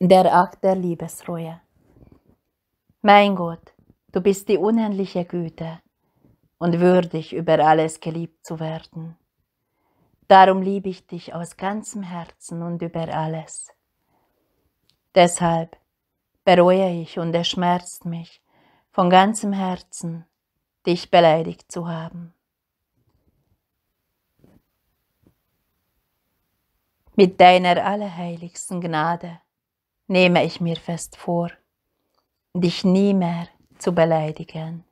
der Akt der Liebesreue. Mein Gott, du bist die unendliche Güte und würdig, über alles geliebt zu werden. Darum liebe ich dich aus ganzem Herzen und über alles. Deshalb bereue ich und es schmerzt mich von ganzem Herzen, dich beleidigt zu haben. Mit deiner allerheiligsten Gnade nehme ich mir fest vor, dich nie mehr zu beleidigen.